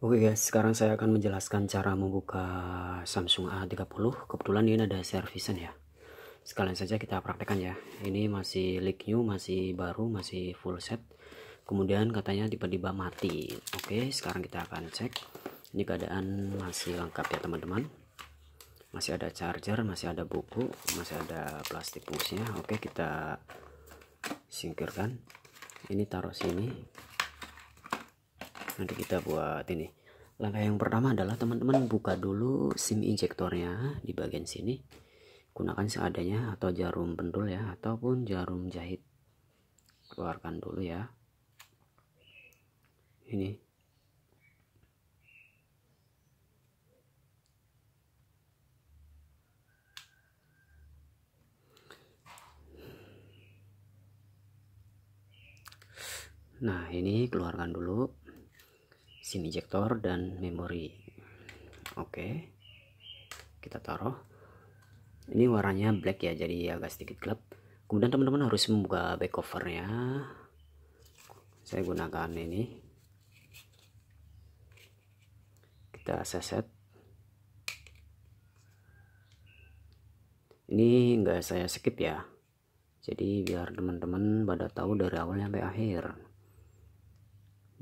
Oke okay guys, sekarang saya akan menjelaskan cara membuka Samsung A30. Kebetulan ini ada servisan ya. Sekalian saja kita praktekkan ya. Ini masih leak new, masih baru, masih full set. Kemudian katanya tiba-tiba mati. Oke, okay, sekarang kita akan cek. Ini keadaan masih lengkap ya teman-teman. Masih ada charger, masih ada buku, masih ada plastik fungsinya. Oke, okay, kita singkirkan. Ini taruh sini nanti kita buat ini langkah yang pertama adalah teman-teman buka dulu sim injektornya di bagian sini gunakan seadanya atau jarum pendul ya ataupun jarum jahit keluarkan dulu ya ini nah ini keluarkan dulu sini injector dan memori oke kita taruh ini warnanya black ya jadi agak sedikit gelap kemudian teman-teman harus membuka back covernya saya gunakan ini kita seset ini enggak saya skip ya jadi biar teman-teman pada tahu dari awal sampai akhir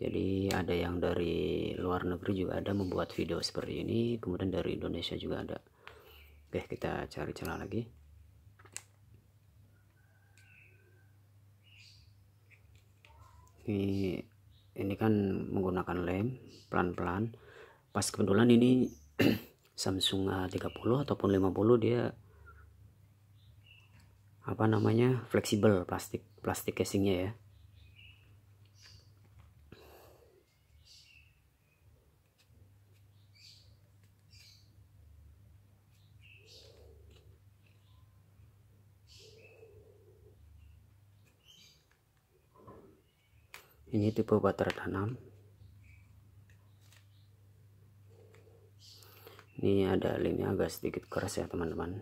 jadi ada yang dari luar negeri juga ada membuat video seperti ini kemudian dari Indonesia juga ada oke kita cari celah lagi ini ini kan menggunakan lem pelan-pelan pas kebetulan ini Samsung A30 ataupun 50 dia apa namanya fleksibel plastik plastik casingnya ya ini tipe water tanam ini ada linknya agak sedikit keras ya teman-teman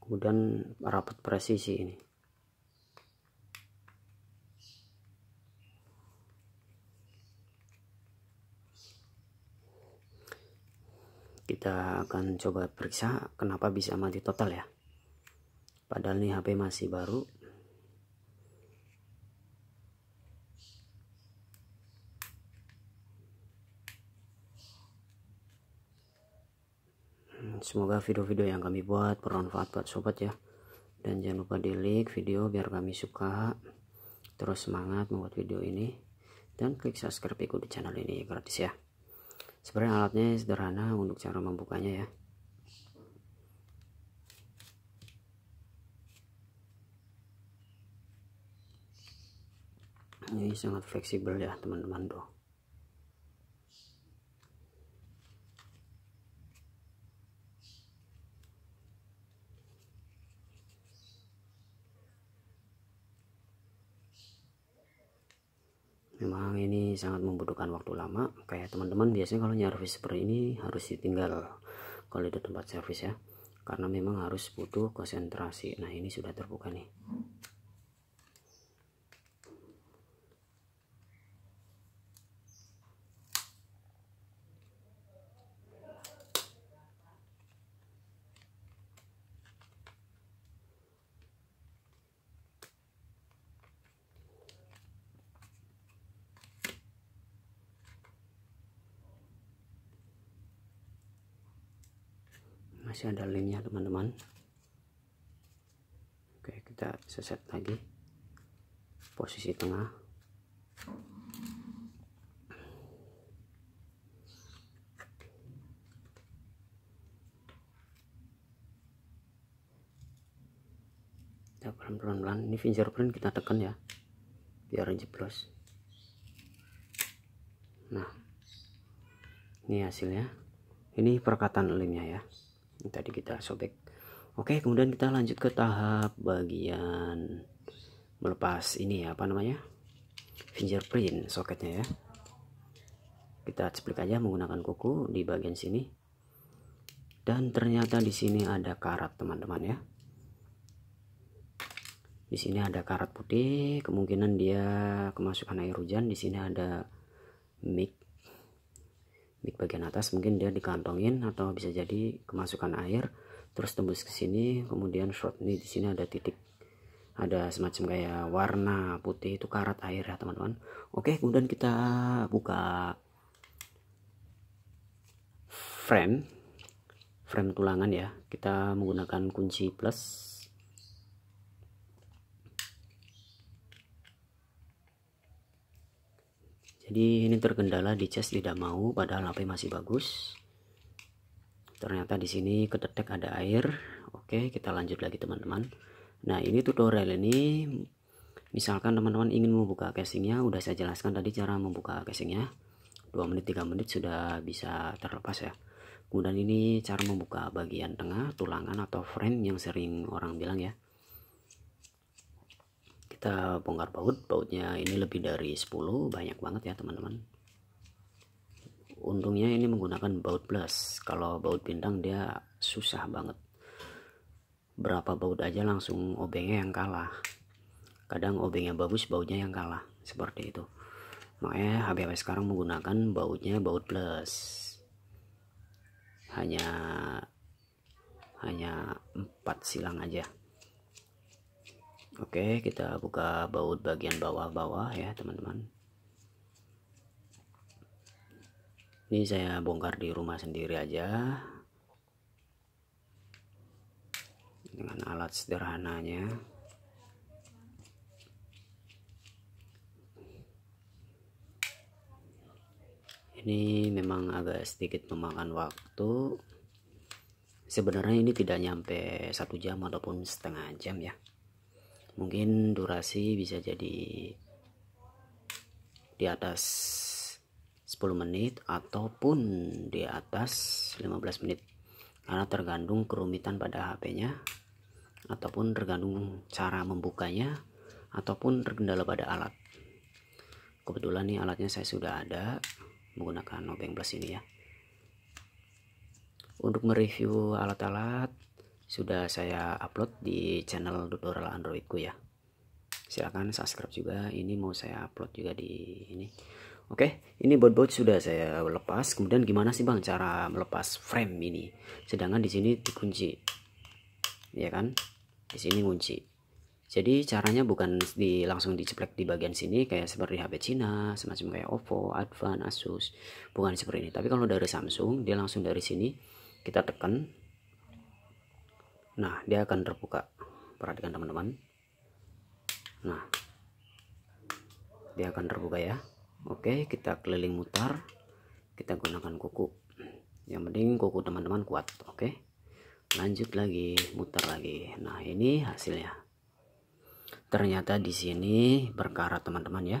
kemudian rapat presisi ini kita akan coba periksa kenapa bisa mati total ya padahal ini HP masih baru semoga video-video yang kami buat bermanfaat buat sobat ya dan jangan lupa di like video biar kami suka terus semangat membuat video ini dan klik subscribe di channel ini gratis ya sebenarnya alatnya sederhana untuk cara membukanya ya ini sangat fleksibel ya teman-teman tuh memang ini sangat membutuhkan waktu lama kayak teman-teman biasanya kalau nyervis seperti ini harus ditinggal kalau di tempat servis ya karena memang harus butuh konsentrasi nah ini sudah terbuka nih masih ada lemnya teman-teman oke kita seset lagi posisi tengah kita pelan-pelan ini fingerprint kita tekan ya biar jeblos nah ini hasilnya ini perkataan lemnya ya tadi kita sobek oke kemudian kita lanjut ke tahap bagian melepas ini ya apa namanya fingerprint soketnya ya kita ciplik aja menggunakan kuku di bagian sini dan ternyata di sini ada karat teman-teman ya di sini ada karat putih kemungkinan dia kemasukan air hujan di sini ada mic di bagian atas mungkin dia dikantongin atau bisa jadi kemasukan air terus tembus ke sini kemudian short ini di sini ada titik ada semacam kayak warna putih itu karat air ya teman-teman oke kemudian kita buka frame frame tulangan ya kita menggunakan kunci plus jadi ini terkendala di chest tidak mau padahal HP masih bagus ternyata di sini kedetek ada air oke kita lanjut lagi teman-teman nah ini tutorial ini misalkan teman-teman ingin membuka casingnya udah saya jelaskan tadi cara membuka casingnya 2 menit 3 menit sudah bisa terlepas ya kemudian ini cara membuka bagian tengah tulangan atau frame yang sering orang bilang ya kita bongkar baut bautnya ini lebih dari 10 banyak banget ya teman-teman untungnya ini menggunakan baut blast kalau baut bintang dia susah banget berapa baut aja langsung obengnya yang kalah kadang obengnya bagus bautnya yang kalah seperti itu makanya HBP sekarang menggunakan bautnya baut plus hanya hanya empat silang aja Oke, kita buka baut bagian bawah-bawah ya, teman-teman. Ini saya bongkar di rumah sendiri aja. Dengan alat sederhananya. Ini memang agak sedikit memakan waktu. Sebenarnya ini tidak nyampe satu jam ataupun setengah jam ya mungkin durasi bisa jadi di atas 10 menit ataupun di atas 15 menit karena tergantung kerumitan pada HP-nya ataupun tergantung cara membukanya ataupun terkendala pada alat kebetulan nih alatnya saya sudah ada menggunakan obeng plus ini ya untuk mereview alat-alat sudah saya upload di channel tutorial androidku ya silahkan subscribe juga ini mau saya upload juga di ini oke ini bot-bot sudah saya lepas kemudian gimana sih bang cara melepas frame ini sedangkan di sini dikunci ya kan di sini kunci jadi caranya bukan di, langsung diceplek di bagian sini kayak seperti HP Cina, semacam kayak Oppo, Advan, Asus, bukan seperti ini. Tapi kalau dari Samsung, dia langsung dari sini kita tekan nah dia akan terbuka perhatikan teman-teman nah dia akan terbuka ya oke kita keliling mutar kita gunakan kuku yang penting kuku teman-teman kuat oke lanjut lagi mutar lagi nah ini hasilnya ternyata di sini berkarat teman-teman ya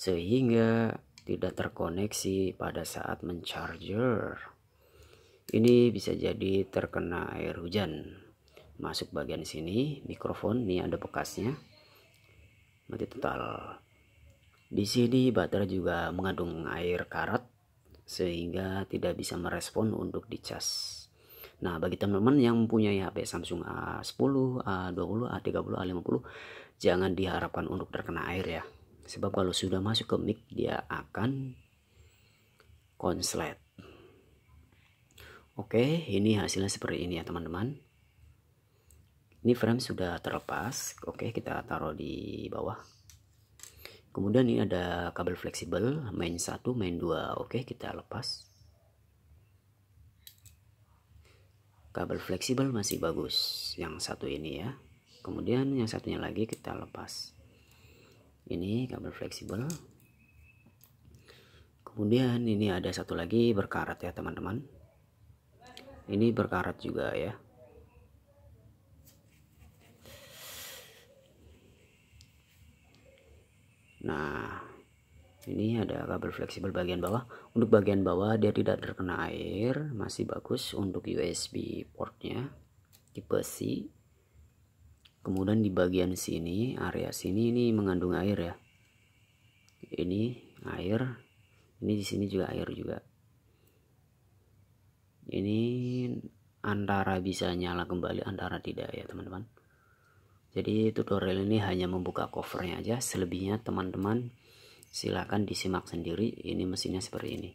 sehingga tidak terkoneksi pada saat mencharger ini bisa jadi terkena air hujan masuk bagian sini mikrofon ini ada bekasnya mati total di sini baterai juga mengandung air karat sehingga tidak bisa merespon untuk dicas Nah, bagi teman-teman yang mempunyai HP Samsung A10, A20, A30, A50, jangan diharapkan untuk terkena air ya. Sebab kalau sudah masuk ke mic, dia akan konslet. Oke, ini hasilnya seperti ini ya teman-teman. Ini frame sudah terlepas. Oke, kita taruh di bawah. Kemudian ini ada kabel fleksibel, main 1, main 2. Oke, kita lepas. Kabel fleksibel masih bagus yang satu ini ya. Kemudian yang satunya lagi kita lepas. Ini kabel fleksibel. Kemudian ini ada satu lagi berkarat ya teman-teman ini berkarat juga ya nah ini ada kabel fleksibel bagian bawah untuk bagian bawah dia tidak terkena air masih bagus untuk USB portnya tipe C kemudian di bagian sini area sini ini mengandung air ya ini air ini di sini juga air juga ini antara bisa nyala kembali antara tidak ya teman-teman jadi tutorial ini hanya membuka covernya aja selebihnya teman-teman silahkan disimak sendiri ini mesinnya seperti ini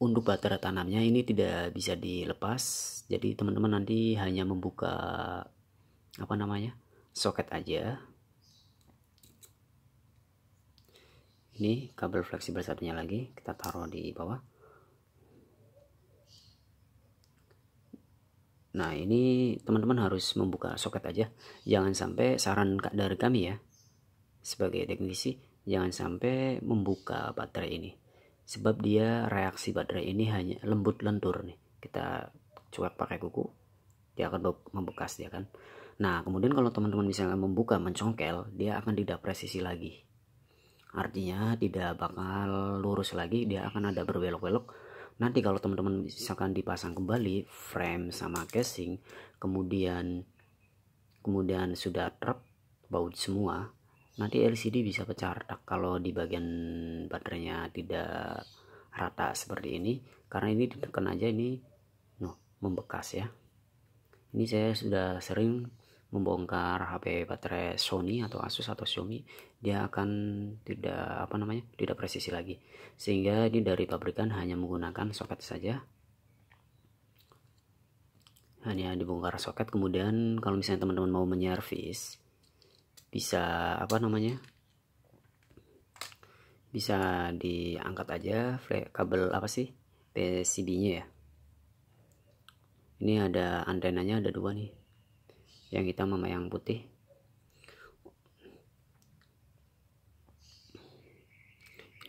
untuk baterai tanamnya ini tidak bisa dilepas jadi teman-teman nanti hanya membuka apa namanya soket aja ini kabel fleksibel satunya lagi kita taruh di bawah nah ini teman-teman harus membuka soket aja jangan sampai saran dari kami ya sebagai teknisi jangan sampai membuka baterai ini sebab dia reaksi baterai ini hanya lembut lentur nih kita cuek pakai kuku dia akan membekas dia ya kan nah kemudian kalau teman-teman misalnya membuka mencongkel dia akan tidak presisi lagi artinya tidak bakal lurus lagi dia akan ada berbelok-belok nanti kalau teman-teman misalkan dipasang kembali frame sama casing kemudian kemudian sudah trap baut semua nanti LCD bisa pecah retak kalau di bagian baterainya tidak rata seperti ini karena ini ditekan aja ini no, membekas ya ini saya sudah sering membongkar HP baterai Sony atau Asus atau Xiaomi dia akan tidak apa namanya tidak presisi lagi sehingga ini dari pabrikan hanya menggunakan soket saja hanya dibongkar soket kemudian kalau misalnya teman-teman mau menyervis bisa apa namanya bisa diangkat aja kabel apa sih PCB nya ya ini ada antenanya ada dua nih yang hitam sama yang putih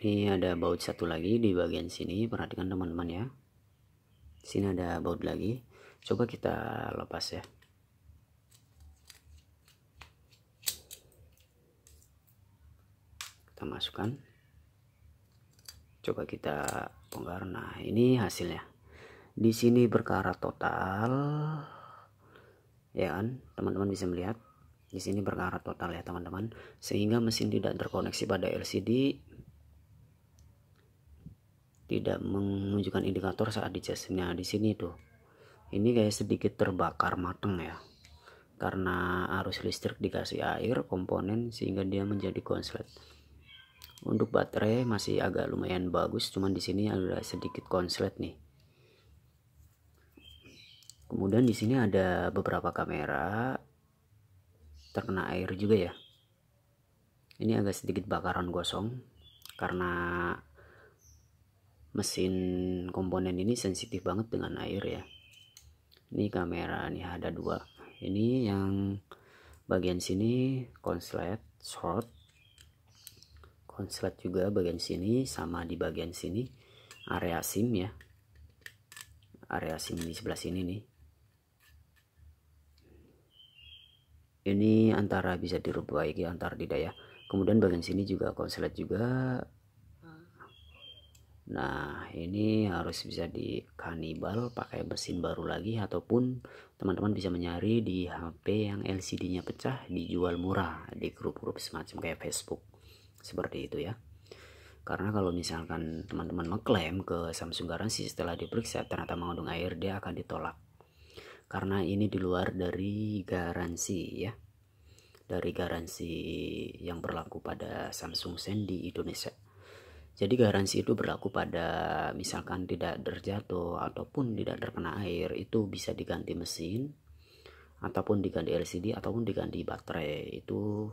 ini ada baut satu lagi di bagian sini perhatikan teman-teman ya sini ada baut lagi coba kita lepas ya kita masukkan coba kita bongkar nah ini hasilnya di sini berkarat total ya kan teman-teman bisa melihat di sini berkarat total ya teman-teman sehingga mesin tidak terkoneksi pada LCD tidak menunjukkan indikator saat dicas nah di sini tuh ini kayak sedikit terbakar mateng ya karena arus listrik dikasih air komponen sehingga dia menjadi konslet untuk baterai masih agak lumayan bagus cuman di sini ada sedikit konslet nih Kemudian di sini ada beberapa kamera terkena air juga ya. Ini agak sedikit bakaran gosong karena mesin komponen ini sensitif banget dengan air ya. Ini kamera ini ada dua. Ini yang bagian sini konslet short konslet juga bagian sini sama di bagian sini area sim ya area sim di sebelah sini nih ini antara bisa dirubah ya antar tidak ya kemudian bagian sini juga konslet juga nah ini harus bisa di kanibal pakai mesin baru lagi ataupun teman-teman bisa menyari di HP yang LCD nya pecah dijual murah di grup-grup semacam kayak Facebook seperti itu ya karena kalau misalkan teman-teman mengklaim ke Samsung Garansi setelah diperiksa ternyata mengandung air dia akan ditolak karena ini di luar dari garansi ya dari garansi yang berlaku pada Samsung Sen di Indonesia. Jadi garansi itu berlaku pada misalkan tidak terjatuh ataupun tidak terkena air itu bisa diganti mesin ataupun diganti LCD ataupun diganti baterai itu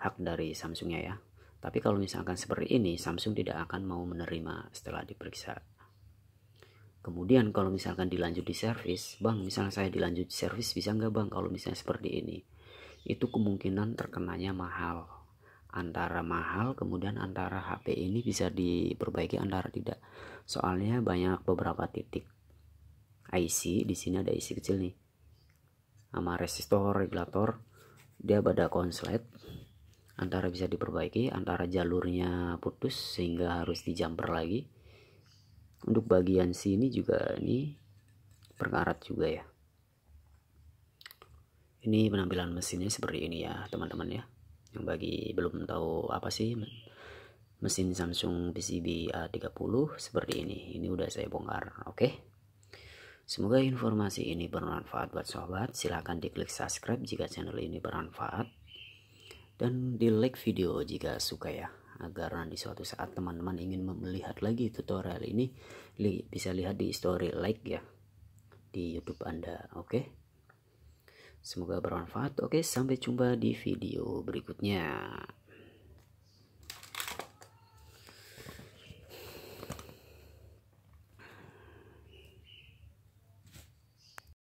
hak dari Samsungnya ya. Tapi kalau misalkan seperti ini Samsung tidak akan mau menerima setelah diperiksa. Kemudian kalau misalkan dilanjut di servis, bang misalnya saya dilanjut di servis bisa nggak bang kalau misalnya seperti ini? Itu kemungkinan terkenanya mahal. Antara mahal kemudian antara HP ini bisa diperbaiki antara tidak. Soalnya banyak beberapa titik IC di sini ada IC kecil nih sama resistor regulator dia pada konslet antara bisa diperbaiki antara jalurnya putus sehingga harus dijumper lagi untuk bagian sini juga ini perkarat juga ya ini penampilan mesinnya seperti ini ya teman-teman ya yang bagi belum tahu apa sih mesin Samsung PCB A30 seperti ini ini udah saya bongkar oke okay? Semoga informasi ini bermanfaat buat sobat. Silahkan diklik subscribe jika channel ini bermanfaat. Dan di like video jika suka ya agar nanti suatu saat teman-teman ingin melihat lagi tutorial ini li bisa lihat di story like ya di YouTube Anda oke okay? semoga bermanfaat oke okay, sampai jumpa di video berikutnya